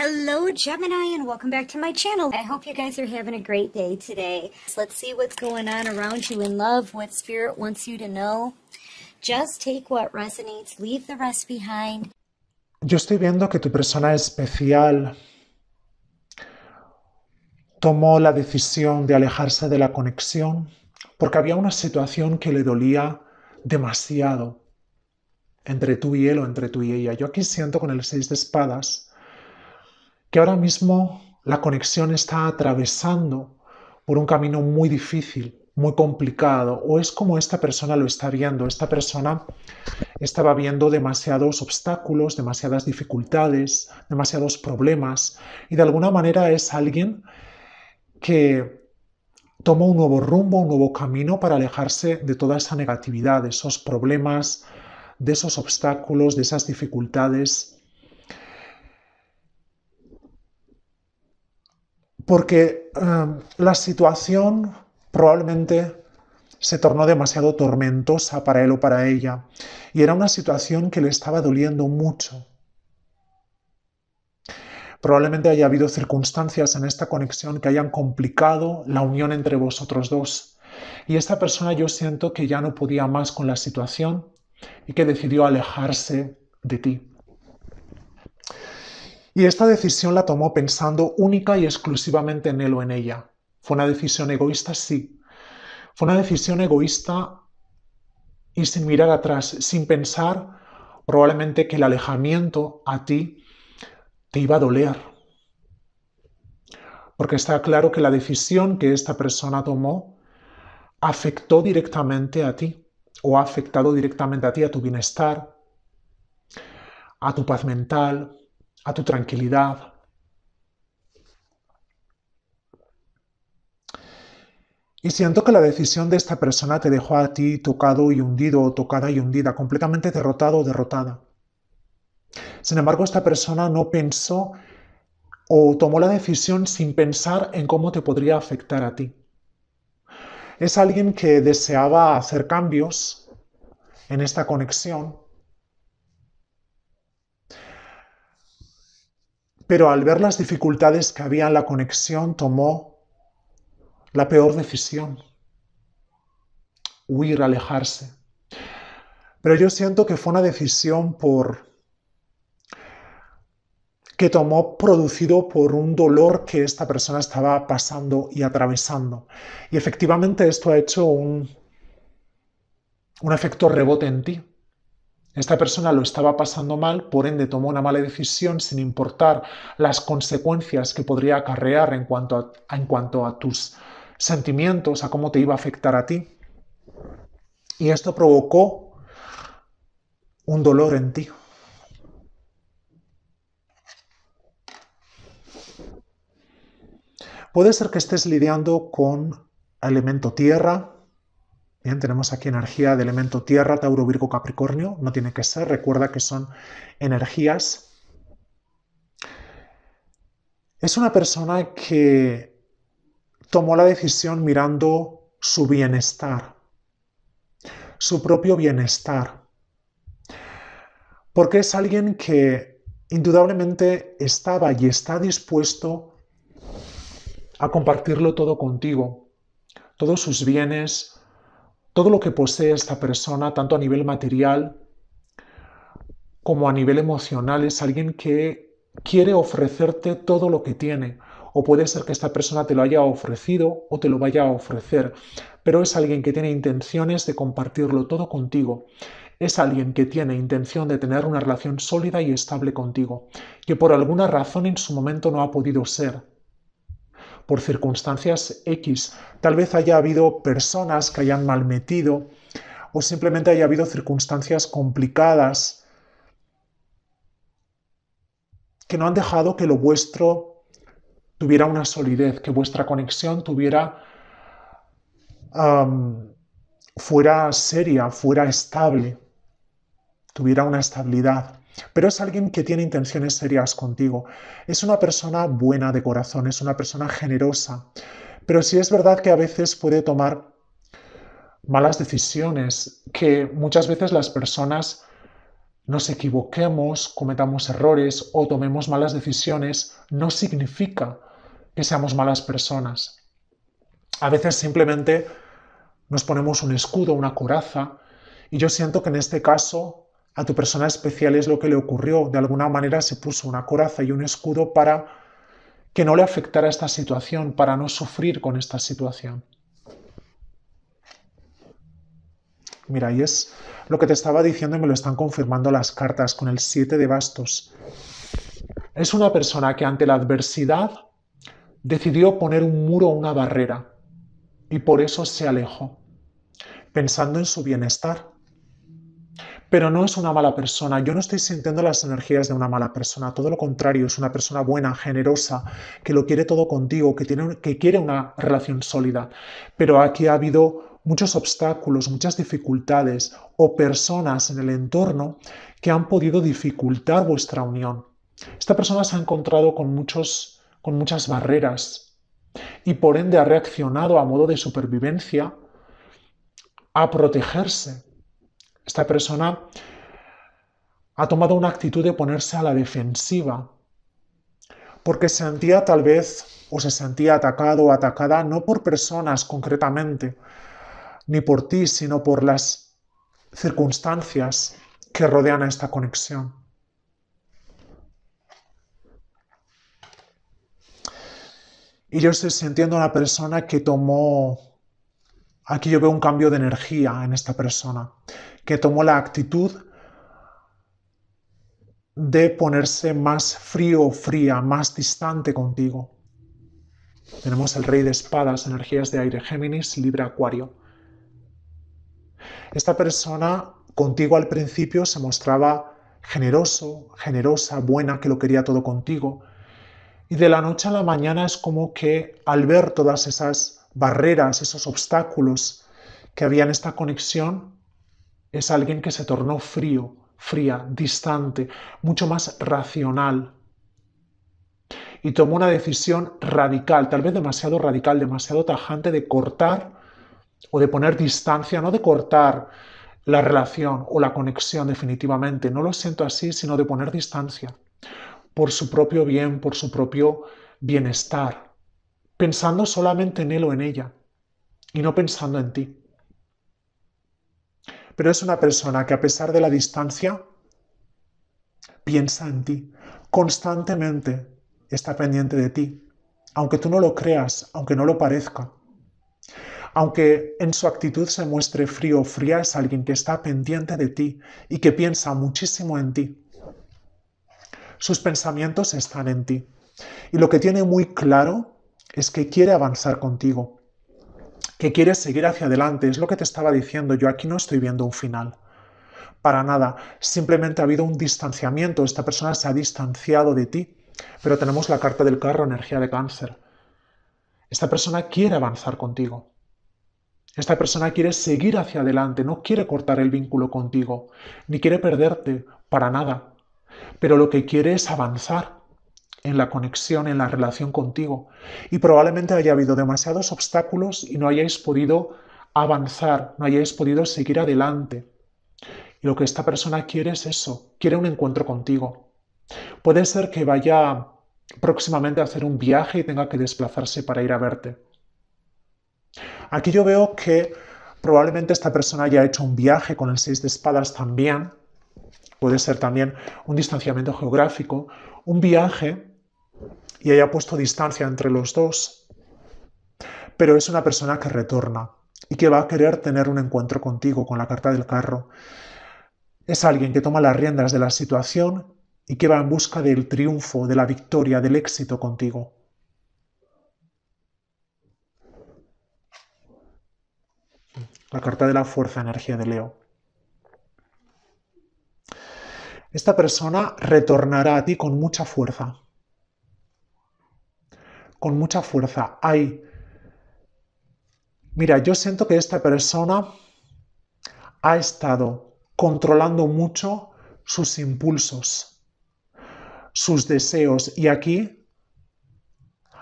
Hello Gemini and welcome back to my channel. I hope you guys are having a great day today. So let's see what's going on around you in love, what spirit wants you to know. Just take what resonates, leave the rest behind. Yo estoy viendo que tu persona especial tomó la decisión de alejarse de la conexión porque había una situación que le dolía demasiado entre tú y él o entre tú y ella. Yo aquí siento con el seis de espadas que ahora mismo la conexión está atravesando por un camino muy difícil, muy complicado, o es como esta persona lo está viendo. Esta persona estaba viendo demasiados obstáculos, demasiadas dificultades, demasiados problemas, y de alguna manera es alguien que toma un nuevo rumbo, un nuevo camino para alejarse de toda esa negatividad, de esos problemas, de esos obstáculos, de esas dificultades porque em, la situación probablemente se tornó demasiado tormentosa para él o para ella, y era una situación que le estaba doliendo mucho. Probablemente haya habido circunstancias en esta conexión que hayan complicado la unión entre vosotros dos. Y esta persona yo siento que ya no podía más con la situación y que decidió alejarse de ti. Y esta decisión la tomó pensando única y exclusivamente en él o en ella. ¿Fue una decisión egoísta? Sí. Fue una decisión egoísta y sin mirar atrás, sin pensar probablemente que el alejamiento a ti te iba a doler. Porque está claro que la decisión que esta persona tomó afectó directamente a ti o ha afectado directamente a ti, a tu bienestar, a tu paz mental, a tu tranquilidad. Y siento que la decisión de esta persona te dejó a ti tocado y hundido o tocada y hundida, completamente derrotado o derrotada. Sin embargo, esta persona no pensó o tomó la decisión sin pensar en cómo te podría afectar a ti. Es alguien que deseaba hacer cambios en esta conexión, pero al ver las dificultades que había en la conexión tomó la peor decisión, huir, alejarse. Pero yo siento que fue una decisión por que tomó producido por un dolor que esta persona estaba pasando y atravesando. Y efectivamente esto ha hecho un, un efecto rebote en ti. Esta persona lo estaba pasando mal, por ende tomó una mala decisión sin importar las consecuencias que podría acarrear en cuanto a, tus sentimientos, a cómo te iba a afectar a ti. Y esto provocó un dolor en ti. Puede ser que estés lidiando con elemento tierra, Bien, tenemos aquí energía de elemento Tierra, Tauro, Virgo, Capricornio. No tiene que ser. Recuerda que son energías. Es una persona que tomó la decisión mirando su bienestar, su propio bienestar. Porque es alguien que indudablemente estaba y está dispuesto a compartirlo todo contigo, todos sus bienes, todo lo que posee esta persona, tanto a nivel material como a nivel emocional, es alguien que quiere ofrecerte todo lo que tiene. O puede ser que esta persona te lo haya ofrecido o te lo vaya a ofrecer, pero es alguien que tiene intenciones de compartirlo todo contigo. Es alguien que tiene intención de tener una relación sólida y estable contigo, que por alguna razón en su momento no ha podido ser por circunstancias X. Tal vez haya habido personas que hayan malmetido o simplemente haya habido circunstancias complicadas que no han dejado que lo vuestro tuviera una solidez, que vuestra conexión tuviera fuera seria, fuera estable, tuviera una estabilidad pero es alguien que tiene intenciones serias contigo. Es una persona buena de corazón, es una persona generosa, pero si es verdad que a veces puede tomar malas decisiones, que muchas veces las personas nos equivoquemos, cometamos errores o tomemos malas decisiones, no significa que seamos malas personas. A veces simplemente nos ponemos un escudo, una coraza, y yo siento que en este caso a tu persona especial es lo que le ocurrió. De alguna manera se puso una coraza y un escudo para que no le afectara esta situación, para no sufrir con esta situación. Mira, y es lo que te estaba diciendo y me lo están confirmando las cartas con el 7 de bastos. Es una persona que ante la adversidad decidió poner un muro una barrera y por eso se alejó, pensando en su bienestar pero no es una mala persona. Yo no estoy sintiendo las energías de una mala persona. Todo lo contrario, es una persona buena, generosa, que lo quiere todo contigo, que, tiene, que quiere una relación sólida. Pero aquí ha habido muchos obstáculos, muchas dificultades o personas en el entorno que han podido dificultar vuestra unión. Esta persona se ha encontrado con, muchos, con muchas barreras y por ende ha reaccionado a modo de supervivencia a protegerse esta persona ha tomado una actitud de ponerse a la defensiva porque sentía tal vez o se sentía atacado o atacada no por personas concretamente, ni por ti, sino por las circunstancias que rodean a esta conexión. Y yo estoy sintiendo una la persona que tomó... Aquí yo veo un cambio de energía en esta persona que tomó la actitud de ponerse más frío fría, más distante contigo. Tenemos el rey de espadas, energías de aire Géminis, libre acuario. Esta persona contigo al principio se mostraba generoso, generosa, buena, que lo quería todo contigo. Y de la noche a la mañana es como que al ver todas esas barreras, esos obstáculos que había en esta conexión, es alguien que se tornó frío, fría, distante, mucho más racional. Y tomó una decisión radical, tal vez demasiado radical, demasiado tajante, de cortar o de poner distancia, no de cortar la relación o la conexión definitivamente, no lo siento así, sino de poner distancia por su propio bien, por su propio bienestar, pensando solamente en él o en ella y no pensando en ti pero es una persona que a pesar de la distancia piensa en ti, constantemente está pendiente de ti, aunque tú no lo creas, aunque no lo parezca. Aunque en su actitud se muestre frío o fría, es alguien que está pendiente de ti y que piensa muchísimo en ti. Sus pensamientos están en ti. Y lo que tiene muy claro es que quiere avanzar contigo, que quieres seguir hacia adelante. Es lo que te estaba diciendo, yo aquí no estoy viendo un final. Para nada, simplemente ha habido un distanciamiento, esta persona se ha distanciado de ti, pero tenemos la carta del carro, energía de cáncer. Esta persona quiere avanzar contigo. Esta persona quiere seguir hacia adelante, no quiere cortar el vínculo contigo, ni quiere perderte para nada, pero lo que quiere es avanzar en la conexión, en la relación contigo. Y probablemente haya habido demasiados obstáculos y no hayáis podido avanzar, no hayáis podido seguir adelante. Y lo que esta persona quiere es eso, quiere un encuentro contigo. Puede ser que vaya próximamente a hacer un viaje y tenga que desplazarse para ir a verte. Aquí yo veo que probablemente esta persona haya hecho un viaje con el seis de espadas también. Puede ser también un distanciamiento geográfico, un viaje y haya puesto distancia entre los dos. Pero es una persona que retorna y que va a querer tener un encuentro contigo con la carta del carro. Es alguien que toma las riendas de la situación y que va en busca del triunfo, de la victoria, del éxito contigo. La carta de la fuerza, energía de Leo. Esta persona retornará a ti con mucha fuerza con mucha fuerza. mira, yo siento que esta persona ha estado controlando mucho sus impulsos, sus deseos. Y aquí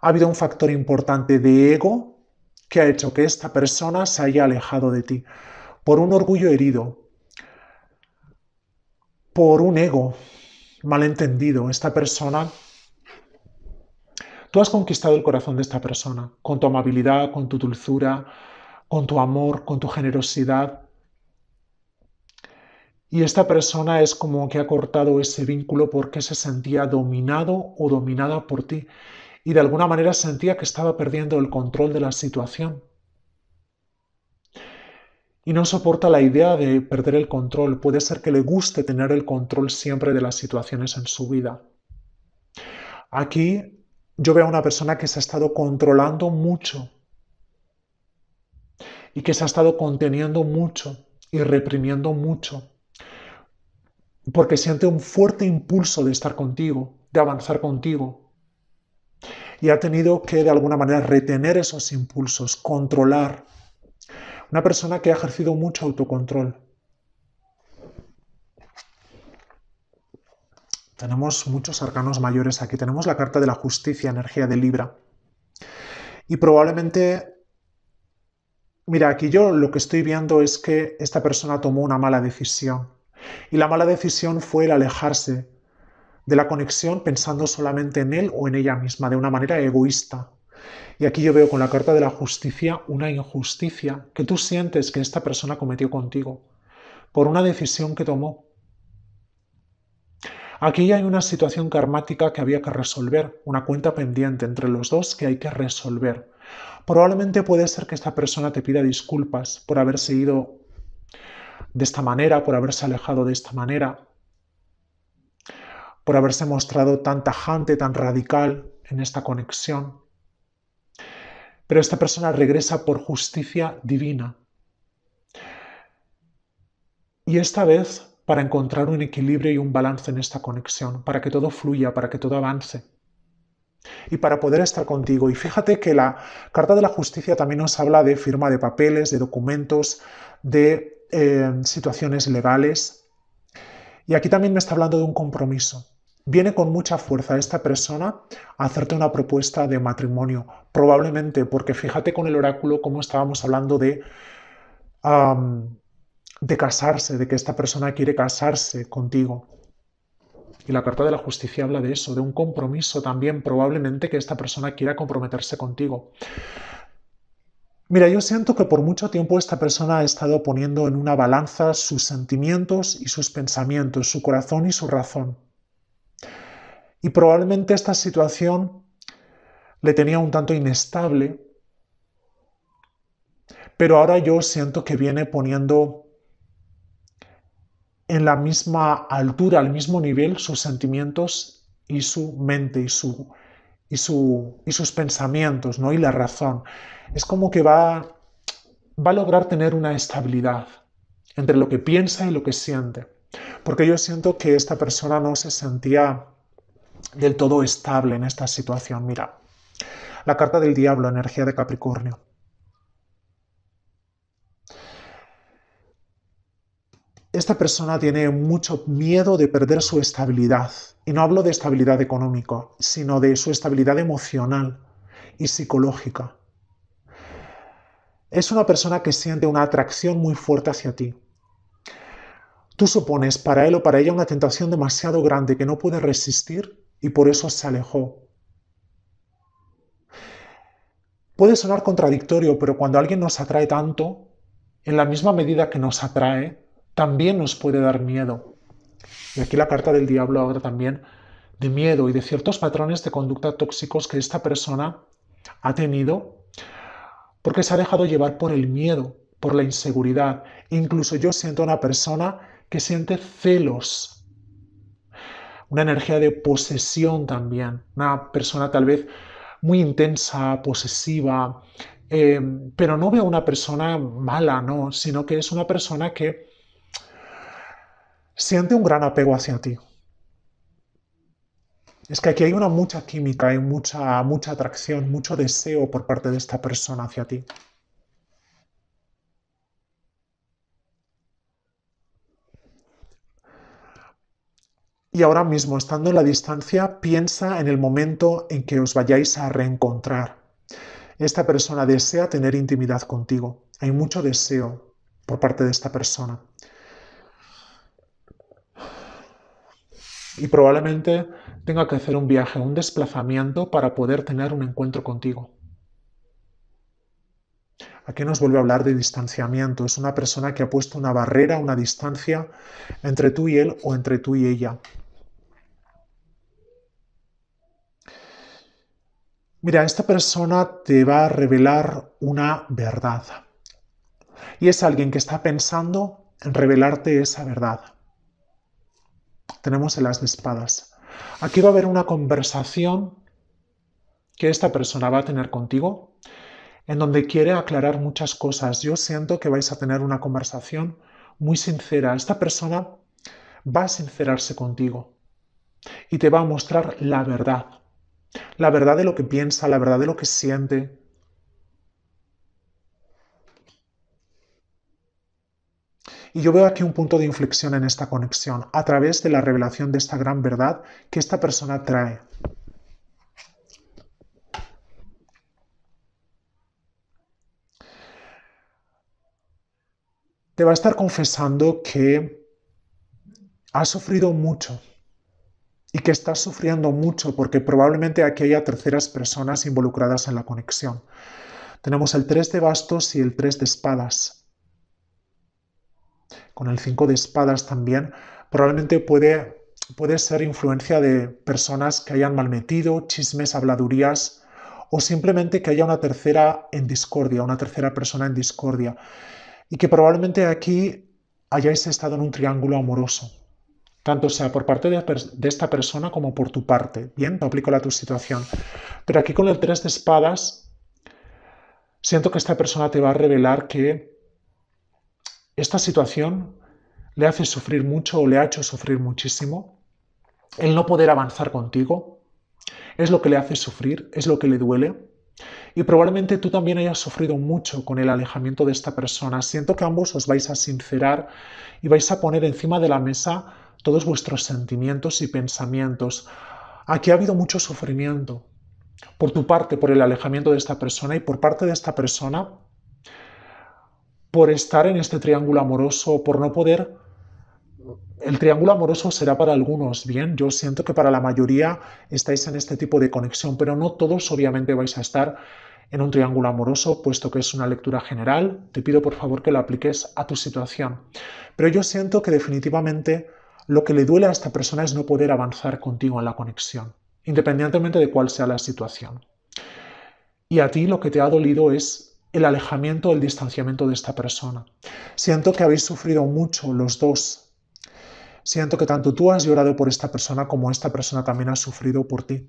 ha habido un factor importante de ego que ha hecho que esta persona se haya alejado de ti por un orgullo herido, por un ego malentendido. Esta persona Tú has conquistado el corazón de esta persona con tu amabilidad, con tu dulzura, con tu amor, con tu generosidad. Y esta persona es como que ha cortado ese vínculo porque se sentía dominado o dominada por ti y de alguna manera sentía que estaba perdiendo el control de la situación. Y no soporta la idea de perder el control. Puede ser que le guste tener el control siempre de las situaciones en su vida. Aquí yo veo a una persona que se ha estado controlando mucho y que se ha estado conteniendo mucho y reprimiendo mucho porque siente un fuerte impulso de estar contigo, de avanzar contigo. Y ha tenido que de alguna manera retener esos impulsos, controlar. Una persona que ha ejercido mucho autocontrol, Tenemos muchos arcanos mayores aquí. Tenemos la carta de la justicia, energía de Libra. Y probablemente, mira, aquí yo lo que estoy viendo es que esta persona tomó una mala decisión. Y la mala decisión fue el alejarse de la conexión pensando solamente en él o en ella misma, de una manera egoísta. Y aquí yo veo con la carta de la justicia una injusticia que tú sientes que esta persona cometió contigo por una decisión que tomó Aquí hay una situación karmática que había que resolver, una cuenta pendiente entre los dos que hay que resolver. Probablemente puede ser que esta persona te pida disculpas por haberse ido de esta manera, por haberse alejado de esta manera, por haberse mostrado tan tajante, tan radical en esta conexión. Pero esta persona regresa por justicia divina. Y esta vez para encontrar un equilibrio y un balance en esta conexión, para que todo fluya, para que todo avance y para poder estar contigo. Y fíjate que la Carta de la Justicia también nos habla de firma de papeles, de documentos, de eh, situaciones legales. Y aquí también me está hablando de un compromiso. Viene con mucha fuerza esta persona a hacerte una propuesta de matrimonio, probablemente, porque fíjate con el oráculo cómo estábamos hablando de de casarse, de que esta persona quiere casarse contigo. Y la carta de la justicia habla de eso, de un compromiso también, probablemente que esta persona quiera comprometerse contigo. Mira, yo siento que por mucho tiempo esta persona ha estado poniendo en una balanza sus sentimientos y sus pensamientos, su corazón y su razón. Y probablemente esta situación le tenía un tanto inestable, pero ahora yo siento que viene poniendo en la misma altura, al mismo nivel, sus sentimientos y su mente y, su, y, su, y sus pensamientos ¿no? y la razón. Es como que va, va a lograr tener una estabilidad entre lo que piensa y lo que siente. Porque yo siento que esta persona no se sentía del todo estable en esta situación. Mira, la carta del diablo, energía de Capricornio. esta persona tiene mucho miedo de perder su estabilidad. Y no hablo de estabilidad económica, sino de su estabilidad emocional y psicológica. Es una persona que siente una atracción muy fuerte hacia ti. Tú supones para él o para ella una tentación demasiado grande que no puede resistir y por eso se alejó. Puede sonar contradictorio, pero cuando alguien nos atrae tanto, en la misma medida que nos atrae, también nos puede dar miedo. Y aquí la carta del diablo ahora también de miedo y de ciertos patrones de conducta tóxicos que esta persona ha tenido porque se ha dejado llevar por el miedo, por la inseguridad. Incluso yo siento una persona que siente celos, una energía de posesión también, una persona tal vez muy intensa, posesiva, eh, pero no veo una persona mala, no, sino que es una persona que siente un gran apego hacia ti. Es que aquí hay una mucha química, hay mucha, mucha atracción, mucho deseo por parte de esta persona hacia ti. Y ahora mismo, estando en la distancia, piensa en el momento en que os vayáis a reencontrar. Esta persona desea tener intimidad contigo. Hay mucho deseo por parte de esta persona. y probablemente tenga que hacer un viaje, un desplazamiento para poder tener un encuentro contigo. Aquí nos vuelve a hablar de distanciamiento. Es una persona que ha puesto una barrera, una distancia entre tú y él o entre tú y ella. Mira, esta persona te va a revelar una verdad. Y es alguien que está pensando en revelarte esa verdad tenemos el as de espadas. Aquí va a haber una conversación que esta persona va a tener contigo, en donde quiere aclarar muchas cosas. Yo siento que vais a tener una conversación muy sincera. Esta persona va a sincerarse contigo y te va a mostrar la verdad. La verdad de lo que piensa, la verdad de lo que siente, Y yo veo aquí un punto de inflexión en esta conexión, a través de la revelación de esta gran verdad que esta persona trae. Te va a estar confesando que ha sufrido mucho y que está sufriendo mucho porque probablemente aquí haya terceras personas involucradas en la conexión. Tenemos el 3 de bastos y el 3 de espadas con el 5 de espadas también, probablemente puede, puede ser influencia de personas que hayan malmetido, chismes, habladurías o simplemente que haya una tercera en discordia, una tercera persona en discordia y que probablemente aquí hayáis estado en un triángulo amoroso, tanto sea por parte de, esta persona como por tu parte. Bien, te aplico a tu situación. Pero aquí con el 3 de espadas, siento que esta persona te va a revelar que esta situación le hace sufrir mucho o le ha hecho sufrir muchísimo, el no poder avanzar contigo, es lo que le hace sufrir, es lo que le duele. Y probablemente tú también hayas sufrido mucho con el alejamiento de esta persona. Siento que ambos os vais a sincerar y vais a poner encima de la mesa todos vuestros sentimientos y pensamientos. Aquí ha habido mucho sufrimiento por tu parte, por el alejamiento de esta persona y por parte de esta persona por estar en este triángulo amoroso, por no poder... El triángulo amoroso será para algunos bien, yo siento que para la mayoría estáis en este tipo de conexión, pero no todos obviamente vais a estar en un triángulo amoroso, puesto que es una lectura general. Te pido por favor que lo apliques a tu situación. Pero yo siento que definitivamente lo que le duele a esta persona es no poder avanzar contigo en la conexión, independientemente de cuál sea la situación. Y a ti lo que te ha dolido es el alejamiento, el distanciamiento de esta persona. Siento que habéis sufrido mucho los dos. Siento que tanto tú has llorado por esta persona como esta persona también ha sufrido por ti.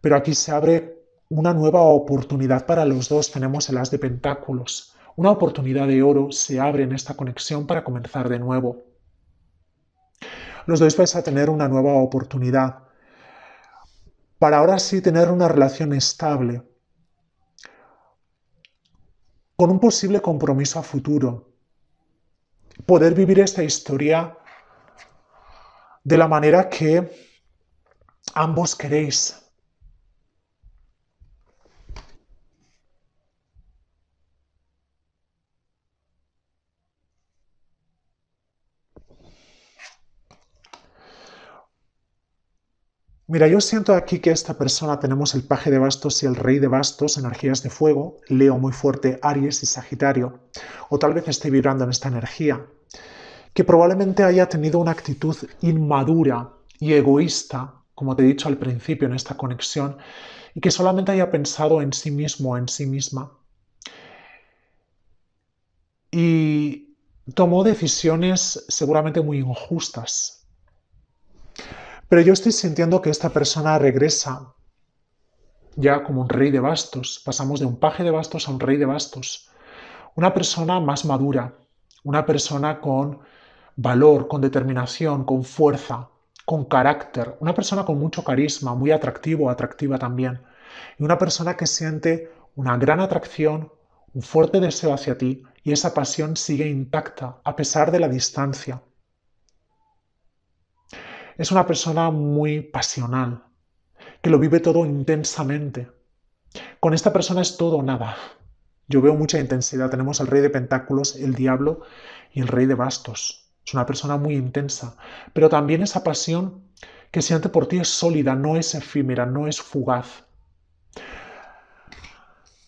Pero aquí se abre una nueva oportunidad para los dos. Tenemos el as de pentáculos. Una oportunidad de oro se abre en esta conexión para comenzar de nuevo. Los dos vais a tener una nueva oportunidad para ahora sí tener una relación estable, con un posible compromiso a futuro. Poder vivir esta historia de la manera que ambos queréis. Mira, yo siento aquí que esta persona tenemos el paje de bastos y el rey de bastos, energías de fuego, Leo muy fuerte, Aries y Sagitario, o tal vez esté vibrando en esta energía, que probablemente haya tenido una actitud inmadura y egoísta, como te he dicho al principio en esta conexión, y que solamente haya pensado en sí mismo, en sí misma. Y tomó decisiones seguramente muy injustas pero yo estoy sintiendo que esta persona regresa ya como un rey de bastos. Pasamos de un paje de bastos a un rey de bastos. Una persona más madura, una persona con valor, con determinación, con fuerza, con carácter, una persona con mucho carisma, muy atractivo, atractiva también, y una persona que siente una gran atracción, un fuerte deseo hacia ti, y esa pasión sigue intacta a pesar de la distancia, es una persona muy pasional, que lo vive todo intensamente. Con esta persona es todo o nada. Yo veo mucha intensidad. Tenemos el rey de pentáculos, el diablo y el rey de bastos. Es una persona muy intensa. Pero también esa pasión que siente por ti es sólida, no es efímera, no es fugaz.